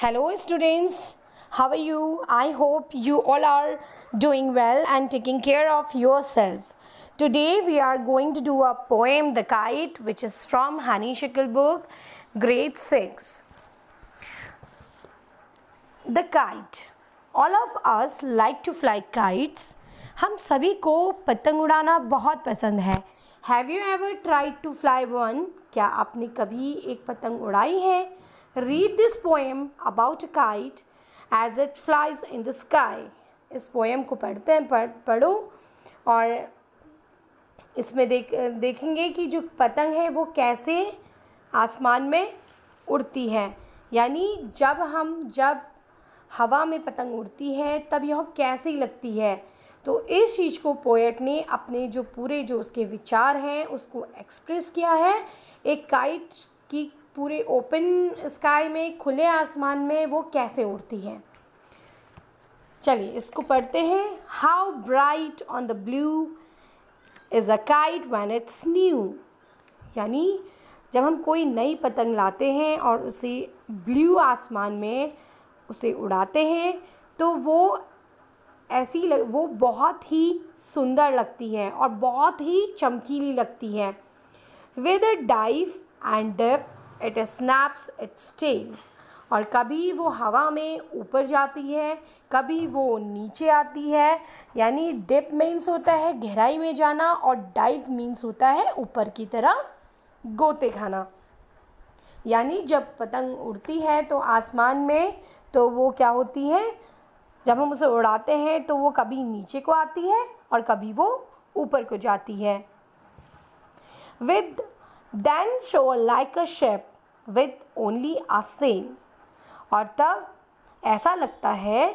Hello students, how are you? I hope you all are doing well and taking care of yourself. Today we are going to do a poem, The Kite, which is from Hani Schickelberg, grade 6. The Kite All of us like to fly kites. हम सभी को पतंग उड़ाना बहुत पसंद है have you ever tried to fly one क्या आपने कभी एक पतंग उड़ाई है read this poem about a kite as it flies in the sky. इस पोएम को पढ़ते हैं पढ़ पढ़ो और इसमें देख देखेंगे कि जो पतंग है वो कैसे आसमान में उड़ती है यानी जब हम जब हवा में पतंग उड़ती है तब यह कैसी लगती है तो इस चीज़ को पोएट ने अपने जो पूरे जो उसके विचार हैं उसको एक्सप्रेस किया है एक काइट की पूरे ओपन स्काई में खुले आसमान में वो कैसे उड़ती है चलिए इसको पढ़ते हैं how bright on the blue is a kite when it's new यानी जब हम कोई नई पतंग लाते हैं और उसे ब्लू आसमान में उसे उड़ाते हैं तो वो ऐसी लग, वो बहुत ही सुंदर लगती है और बहुत ही चमकीली लगती है with dive and dip it snaps its tail और कभी वो हवा में ऊपर जाती है कभी वो नीचे आती है यानी डिप मीन्स होता है गहराई में जाना और डाइव मीन्स होता है ऊपर की तरह गोते खाना यानी जब पतंग उड़ती है तो आसमान में तो वो क्या होती है जब हम उसे उड़ाते हैं तो वो कभी नीचे को आती है और कभी वो ऊपर को जाती है विद देन शो like a ship with only a sail और तब ऐसा लगता है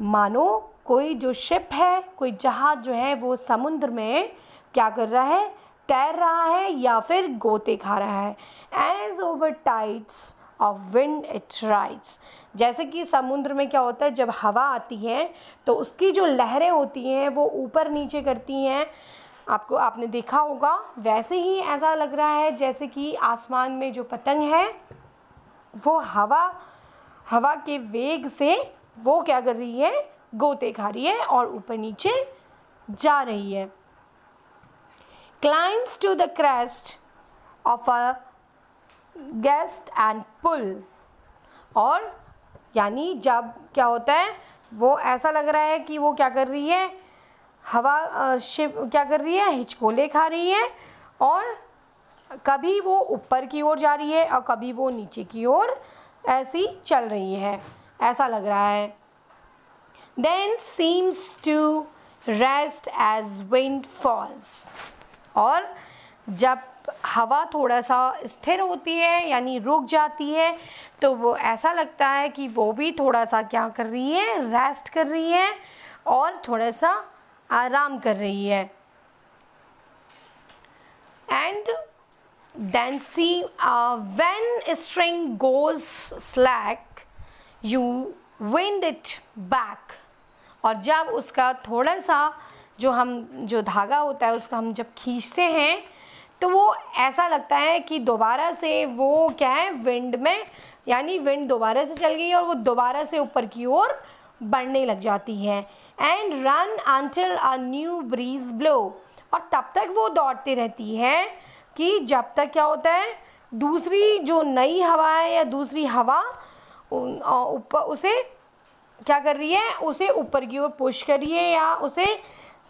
मानो कोई जो शिप है कोई जहाज़ जो है वो समुद्र में क्या कर रहा है तैर रहा है या फिर गोते खा रहा है as over tides of wind it rides जैसे कि समुद्र में क्या होता है जब हवा आती है तो उसकी जो लहरें होती हैं वो ऊपर नीचे करती हैं आपको आपने देखा होगा वैसे ही ऐसा लग रहा है जैसे कि आसमान में जो पतंग है वो हवा हवा के वेग से वो क्या कर रही है गोते खा रही है और ऊपर नीचे जा रही है climbs to the crest of a gust and pull और यानी जब क्या होता है वो ऐसा लग रहा है कि वो क्या कर रही है हवा शिव क्या कर रही है हिचकोले खा रही है और कभी वो ऊपर की ओर जा रही है और कभी वो नीचे की ओर ऐसी चल रही है ऐसा लग रहा है then seems to rest as wind falls और जब हवा थोड़ा सा स्थिर होती है यानी रुक जाती है तो वो ऐसा लगता है कि वो भी थोड़ा सा क्या कर रही है रेस्ट कर रही है और थोड़ा सा आराम कर रही है and then see when string goes slack you wind it back और जब उसका थोड़ा सा जो हम जो धागा होता है उसका हम जब खींचते हैं तो वो ऐसा लगता है कि दोबारा से वो क्या है विंड में यानी विंड दोबारा से चल गई और वो दोबारा से ऊपर की ओर बढ़ने लग जाती है and run until a new breeze blow और तब तक वो दौड़ती रहती है कि जब तक क्या होता है दूसरी जो नई हवा है या दूसरी हवा ऊपर उसे क्या कर रही है उसे ऊपर की ओर पुश कर रही है या उसे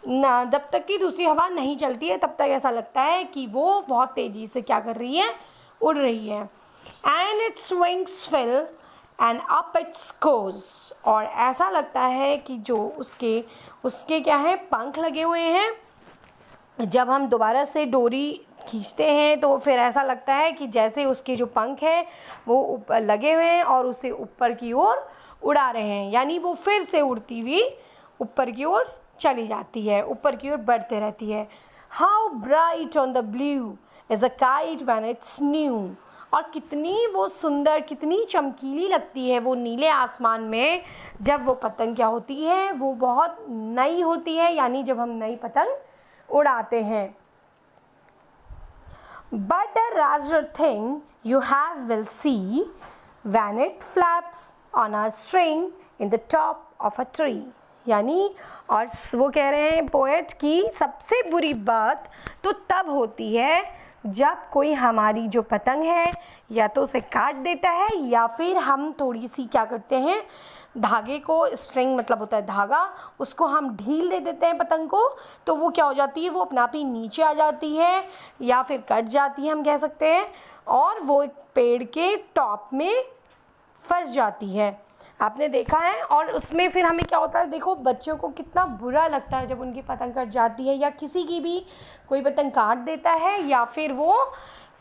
ना जब तक कि दूसरी हवा नहीं चलती है तब तक ऐसा लगता है कि वो बहुत तेज़ी से क्या कर रही है उड़ रही है and its wings fill and up it goes और ऐसा लगता है कि जो उसके उसके क्या है पंख लगे हुए हैं जब हम दोबारा से डोरी खींचते हैं तो फिर ऐसा लगता है कि जैसे उसके जो पंख हैं वो लगे हुए हैं और उसे ऊपर की ओर उड़ा रहे हैं यानी वो फिर से उड़ती हुई ऊपर की ओर चली जाती है ऊपर की ओर बढ़ते रहती है how bright on the blue is a kite when it's new और कितनी वो सुंदर कितनी चमकीली लगती है वो नीले आसमान में जब वो पतंग क्या होती है वो बहुत नई होती है यानी जब हम नई पतंग उड़ाते हैं but a raggeder thing you have will see when it flaps on a string in the top of a tree यानी और वो कह रहे हैं पोएट की सबसे बुरी बात तो तब होती है जब कोई हमारी जो पतंग है या तो उसे काट देता है या फिर हम थोड़ी सी क्या करते हैं धागे को स्ट्रिंग मतलब होता है धागा उसको हम ढील दे देते हैं पतंग को तो वो क्या हो जाती है वो अपना आप ही नीचे आ जाती है या फिर कट जाती है हम कह सकते हैं और वो पेड़ के टॉप में फंस जाती है आपने देखा है और उसमें फिर हमें क्या होता है देखो बच्चों को कितना बुरा लगता है जब उनकी पतंग कट जाती है या किसी की भी कोई पतंग काट देता है या फिर वो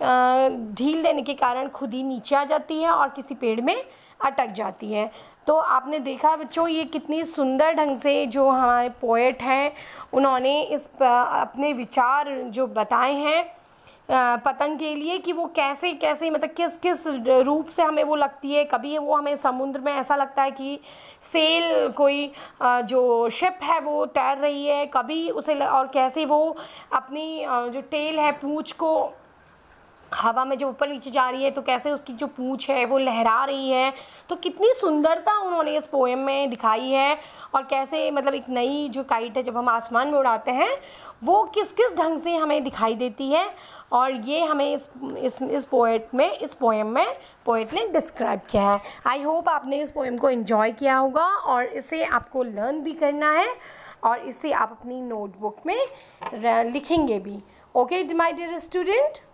ढील देने के कारण खुद ही नीचे आ जाती है और किसी पेड़ में अटक जाती है तो आपने देखा बच्चों ये कितनी सुंदर ढंग से जो हमारे पोएट हैं उन्होंने इस अपने विचार जो बताए हैं पतंग के लिए कि वो कैसे कैसे मतलब किस किस रूप से हमें वो लगती है कभी वो हमें समुद्र में ऐसा लगता है कि सेल कोई जो शिप है वो तैर रही है कभी उसे और कैसे वो अपनी जो टेल है पूछ को हवा में जो ऊपर नीचे जा रही है तो कैसे उसकी जो पूँछ है वो लहरा रही है तो कितनी सुंदरता उन्होंने इस पोएम में दिखाई है और कैसे मतलब एक नई जो काइट है जब हम आसमान में उड़ाते हैं वो किस किस ढंग से हमें दिखाई देती है और ये हमें इस इस इस पोएट में इस पोएम में पोइट ने डिस्क्राइब किया है आई होप आपने इस पोएम को इन्जॉय किया होगा और इसे आपको लर्न भी करना है और इसे आप अपनी नोटबुक में लिखेंगे भी ओके माई डियर स्टूडेंट